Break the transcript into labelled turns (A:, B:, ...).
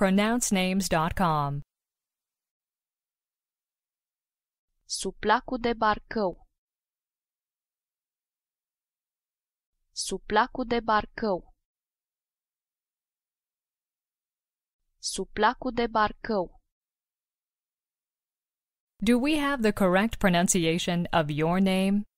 A: pronouncenames.com.
B: Suplacul de Barcău Suplacul de Barcău Suplacul de Barcău Do we
A: have the correct pronunciation of your name?